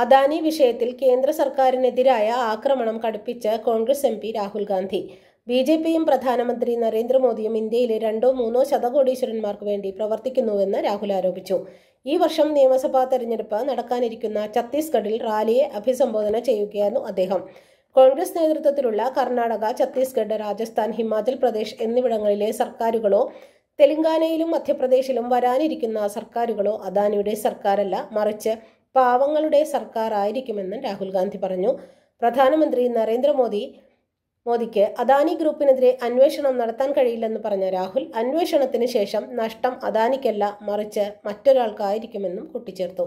അദാനി വിഷയത്തിൽ കേന്ദ്ര സർക്കാരിനെതിരായ ആക്രമണം കടുപ്പിച്ച Congress M Rahul Gandhi B J പിയും പ്രധാനമന്ത്രി നരേന്ദ്രമോദിയും ഇന്ത്യയിലെ രണ്ടോ മൂന്നോ ശതകോടീശ്വരന്മാർക്ക് വേണ്ടി പ്രവർത്തിക്കുന്നുവെന്ന് രാഹുൽ ആരോപിച്ചു ഈ വർഷം നിയമസഭാ തെരഞ്ഞെടുപ്പ് നടക്കാനിരിക്കുന്ന ഛത്തീസ്ഗഡിൽ റാലിയെ അഭിസംബോധന ചെയ്യുകയായിരുന്നു അദ്ദേഹം കോൺഗ്രസ് നേതൃത്വത്തിലുള്ള കർണാടക ഛത്തീസ്ഗഡ് രാജസ്ഥാൻ ഹിമാചൽ പ്രദേശ് എന്നിവിടങ്ങളിലെ സർക്കാരുകളോ തെലങ്കാനയിലും മധ്യപ്രദേശിലും വരാനിരിക്കുന്ന സർക്കാരുകളോ അദാനിയുടെ സർക്കാരല്ല മറിച്ച് പാവങ്ങളുടെ സർക്കാർ ആയിരിക്കുമെന്ന് രാഹുൽ ഗാന്ധി പറഞ്ഞു പ്രധാനമന്ത്രി നരേന്ദ്രമോദി മോദിക്ക് അദാനി ഗ്രൂപ്പിനെതിരെ അന്വേഷണം നടത്താൻ കഴിയില്ലെന്ന് പറഞ്ഞ രാഹുൽ അന്വേഷണത്തിന് ശേഷം നഷ്ടം അദാനിക്കല്ല മറിച്ച് മറ്റൊരാൾക്കായിരിക്കുമെന്നും കൂട്ടിച്ചേർത്തു